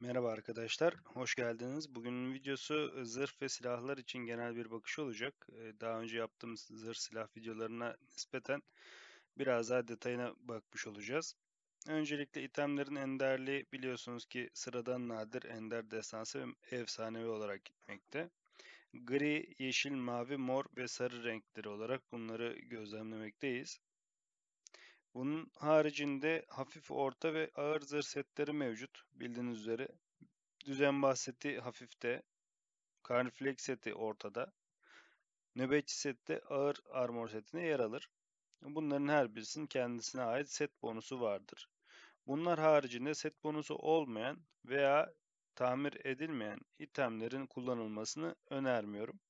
Merhaba arkadaşlar, hoş geldiniz. Bugünün videosu zırh ve silahlar için genel bir bakış olacak. Daha önce yaptığımız zırh silah videolarına nispeten biraz daha detayına bakmış olacağız. Öncelikle itemlerin enderliği biliyorsunuz ki sıradan nadir ender destansı ve efsanevi olarak gitmekte. Gri, yeşil, mavi, mor ve sarı renkleri olarak bunları gözlemlemekteyiz. Bunun haricinde hafif, orta ve ağır zırh setleri mevcut bildiğiniz üzere. Düzenbah seti hafifte, karniflex seti ortada. Nöbetçi sette ağır armor setine yer alır. Bunların her birisinin kendisine ait set bonusu vardır. Bunlar haricinde set bonusu olmayan veya tamir edilmeyen itemlerin kullanılmasını önermiyorum.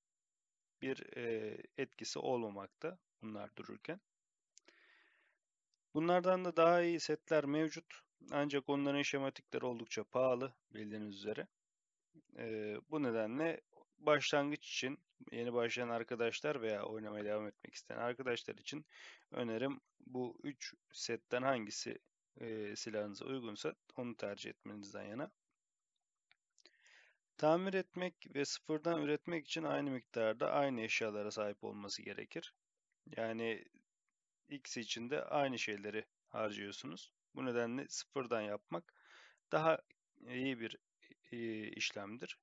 Bir e, etkisi olmamakta bunlar dururken. Bunlardan da daha iyi setler mevcut. Ancak onların şematikleri oldukça pahalı bildiğiniz üzere. Ee, bu nedenle başlangıç için yeni başlayan arkadaşlar veya oynamaya devam etmek isteyen arkadaşlar için önerim bu 3 setten hangisi e, silahınıza uygunsa onu tercih etmenizden yana. Tamir etmek ve sıfırdan üretmek için aynı miktarda aynı eşyalara sahip olması gerekir. Yani x için de aynı şeyleri harcıyorsunuz. Bu nedenle sıfırdan yapmak daha iyi bir e, işlemdir.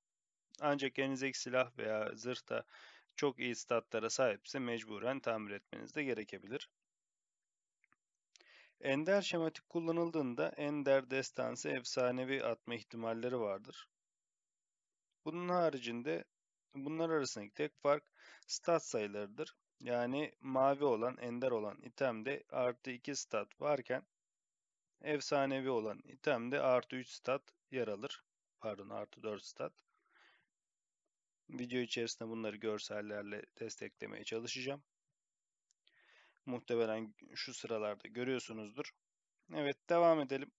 Ancak elinizdeki silah veya zırh çok iyi statlara sahipse mecburen tamir etmeniz de gerekebilir. Ender şematik kullanıldığında Ender destansı efsanevi atma ihtimalleri vardır. Bunun haricinde bunlar arasındaki tek fark stat sayılarıdır. Yani mavi olan, ender olan itemde artı 2 stat varken efsanevi olan itemde artı 3 stat yer alır. Pardon artı 4 stat. Video içerisinde bunları görsellerle desteklemeye çalışacağım. Muhtemelen şu sıralarda görüyorsunuzdur. Evet devam edelim.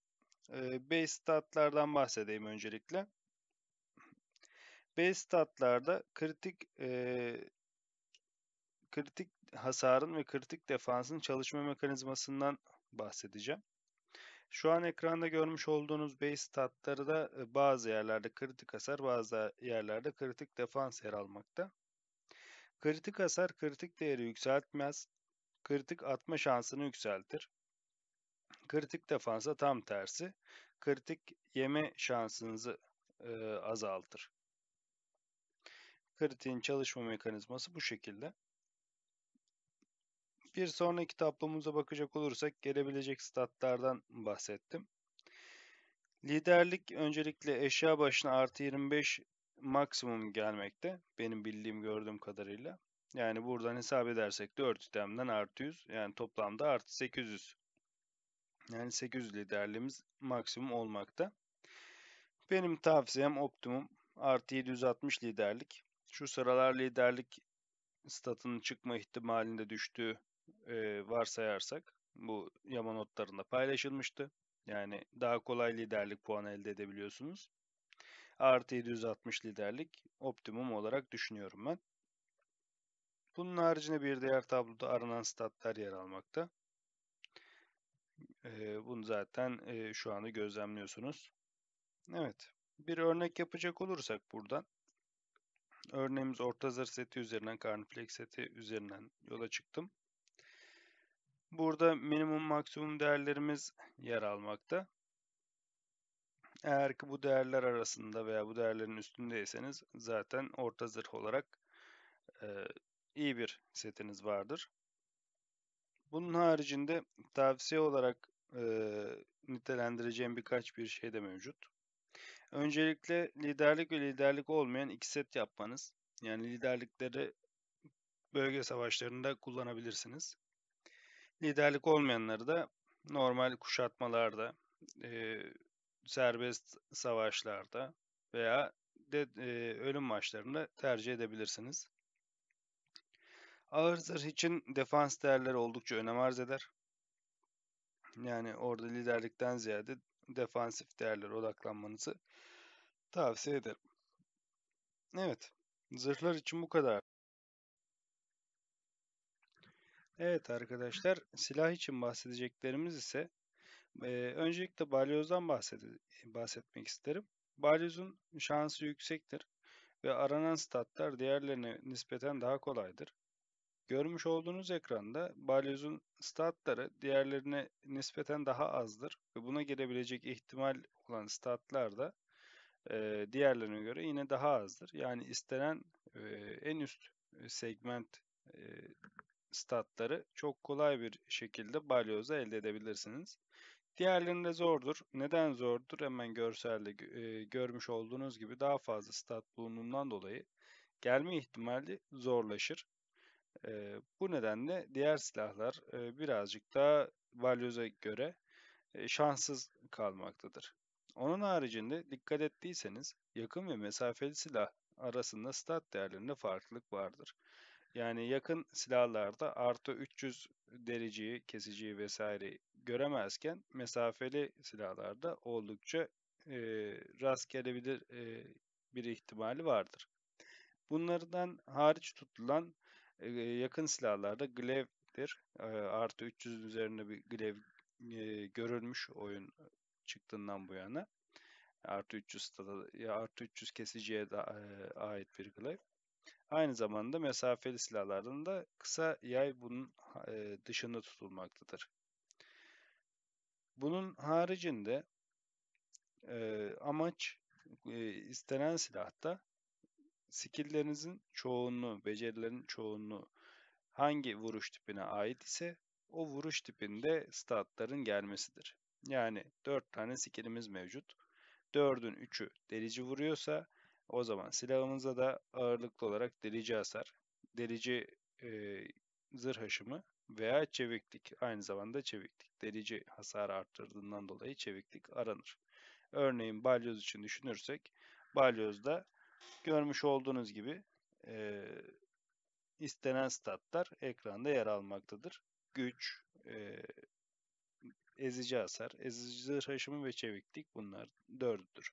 Ee, base statlardan bahsedeyim öncelikle. Base statlarda kritik e, kritik hasarın ve kritik defansın çalışma mekanizmasından bahsedeceğim. Şu an ekranda görmüş olduğunuz base statları da e, bazı yerlerde kritik hasar, bazı yerlerde kritik defans yer almakta. Kritik hasar kritik değeri yükseltmez. Kritik atma şansını yükseltir. Kritik defansa tam tersi. Kritik yeme şansınızı e, azaltır. Kritiğin çalışma mekanizması bu şekilde. Bir sonraki tablomuza bakacak olursak gelebilecek statlardan bahsettim. Liderlik öncelikle eşya başına artı 25 maksimum gelmekte. Benim bildiğim gördüğüm kadarıyla. Yani buradan hesap edersek 4 itemden artı 100. Yani toplamda artı 800. Yani 800 liderliğimiz maksimum olmakta. Benim tavsiyem optimum artı 760 liderlik. Şu sıralar liderlik statının çıkma ihtimalinde düştüğü e, varsayarsak bu yama notlarında paylaşılmıştı. Yani daha kolay liderlik puanı elde edebiliyorsunuz. Artı 760 liderlik optimum olarak düşünüyorum ben. Bunun haricinde bir diğer tabloda aranan statlar yer almakta. E, bunu zaten e, şu anda gözlemliyorsunuz. Evet. Bir örnek yapacak olursak buradan. Örneğimiz orta zırh seti üzerinden, karniflex seti üzerinden yola çıktım. Burada minimum maksimum değerlerimiz yer almakta. Eğer ki bu değerler arasında veya bu değerlerin üstündeyseniz zaten orta zırh olarak e, iyi bir setiniz vardır. Bunun haricinde tavsiye olarak e, nitelendireceğim birkaç bir şey de mevcut. Öncelikle liderlik ve liderlik olmayan iki set yapmanız. Yani liderlikleri bölge savaşlarında kullanabilirsiniz. Liderlik olmayanları da normal kuşatmalarda, e, serbest savaşlarda veya de e, ölüm maçlarında tercih edebilirsiniz. Ağır zırh için defans değerleri oldukça önem arz eder. Yani orada liderlikten ziyade defansif değerlere odaklanmanızı tavsiye ederim. Evet, zırhlar için bu kadar. Evet arkadaşlar silah için bahsedeceklerimiz ise e, öncelikle balyozdan bahsede- bahsetmek isterim. Balyozun şansı yüksektir ve aranan statlar diğerlerine nispeten daha kolaydır. Görmüş olduğunuz ekranda balyozun statları diğerlerine nispeten daha azdır ve buna gelebilecek ihtimal olan statlar da e, diğerlerine göre yine daha azdır. Yani istenen e, en üst segment e, statları çok kolay bir şekilde balyozla elde edebilirsiniz. Diğerlerinde zordur. Neden zordur? Hemen görselde e, görmüş olduğunuz gibi daha fazla stat bulunduğundan dolayı gelme ihtimali zorlaşır. E, bu nedenle diğer silahlar e, birazcık daha balyoza göre e, şanssız kalmaktadır. Onun haricinde dikkat ettiyseniz yakın ve mesafeli silah arasında stat değerlerinde farklılık vardır. Yani yakın silahlarda artı 300 dereceyi, kesiciyi vesaire göremezken mesafeli silahlarda oldukça e, rast gelebilir e, bir ihtimali vardır. Bunlardan hariç tutulan e, yakın silahlarda glevdir. E, artı 300'ün üzerinde bir glev e, görülmüş oyun çıktığından bu yana. Artı 300 ya artı 300 kesiciye de, e, ait bir glaive. Aynı zamanda mesafeli silahlardan da kısa yay bunun e, dışında tutulmaktadır. Bunun haricinde e, amaç e, istenen silahta skilllerinizin çoğunluğu, becerilerin çoğunluğu hangi vuruş tipine ait ise o vuruş tipinde statların gelmesidir. Yani 4 tane skillimiz mevcut. 4'ün 3'ü delici vuruyorsa o zaman silahımıza da ağırlıklı olarak delici hasar, delici e, zırh aşımı veya çeviklik. Aynı zamanda çeviklik. Delici hasar arttırdığından dolayı çeviklik aranır. Örneğin balyoz için düşünürsek balyozda görmüş olduğunuz gibi e, istenen statlar ekranda yer almaktadır. Güç, e, ezici hasar, ezici zırh aşımı ve çeviklik bunlar dördüdür.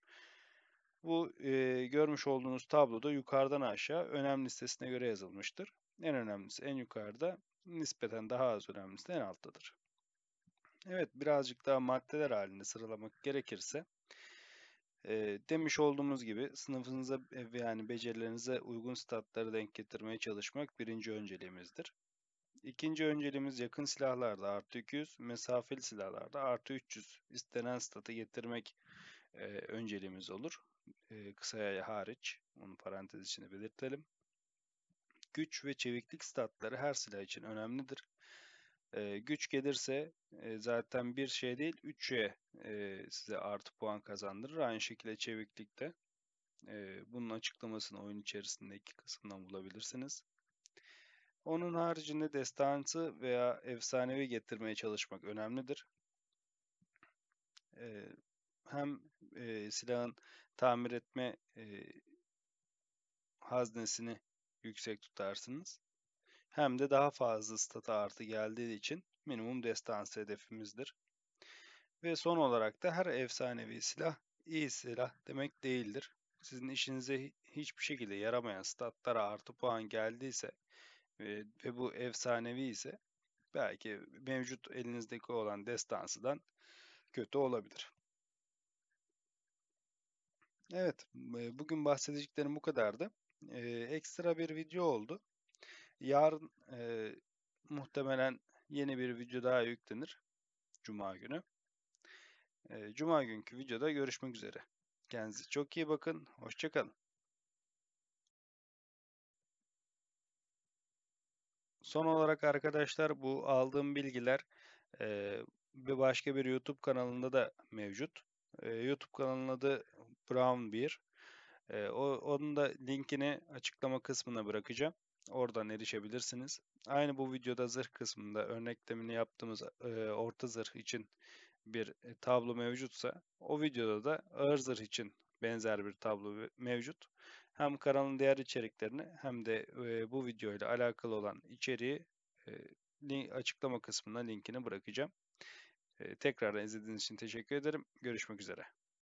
Bu e, görmüş olduğunuz tabloda yukarıdan aşağı önem listesine göre yazılmıştır. En önemlisi en yukarıda, nispeten daha az önemlisi en alttadır. Evet, birazcık daha maddeler halinde sıralamak gerekirse, e, demiş olduğumuz gibi sınıfınıza e, yani becerilerinize uygun statları denk getirmeye çalışmak birinci önceliğimizdir. İkinci önceliğimiz yakın silahlarda artı 200, mesafeli silahlarda artı 300 istenen statı getirmek e, önceliğimiz olur e, ee, kısaya hariç. Onu parantez içine belirtelim. Güç ve çeviklik statları her silah için önemlidir. E, güç gelirse e, zaten bir şey değil 3 e, size artı puan kazandırır. Aynı şekilde çeviklikte. E, bunun açıklamasını oyun içerisindeki kısımdan bulabilirsiniz. Onun haricinde destansı veya efsanevi getirmeye çalışmak önemlidir. E, hem e, silahın tamir etme e, haznesini yüksek tutarsınız. Hem de daha fazla stata artı geldiği için minimum destansı hedefimizdir. Ve son olarak da her efsanevi silah iyi silah demek değildir. Sizin işinize hiçbir şekilde yaramayan statlara artı puan geldiyse e, ve bu efsanevi ise belki mevcut elinizdeki olan destansıdan kötü olabilir. Evet, e, bugün bahsedeceklerim bu kadardı. Ee, ekstra bir video oldu. Yarın e, muhtemelen yeni bir video daha yüklenir. Cuma günü. E, Cuma günkü videoda görüşmek üzere. Kendinize çok iyi bakın. Hoşçakalın. Son olarak arkadaşlar bu aldığım bilgiler e, bir başka bir YouTube kanalında da mevcut. Ee, YouTube kanalının adı Brown Beer. onun da linkini açıklama kısmına bırakacağım. Oradan erişebilirsiniz. Aynı bu videoda zırh kısmında örneklemini yaptığımız e, orta zırh için bir e, tablo mevcutsa o videoda da ağır zırh için benzer bir tablo mevcut. Hem kanalın diğer içeriklerini hem de e, bu videoyla alakalı olan içeriği açıklama kısmına linkini bırakacağım. Tekrardan izlediğiniz için teşekkür ederim. Görüşmek üzere.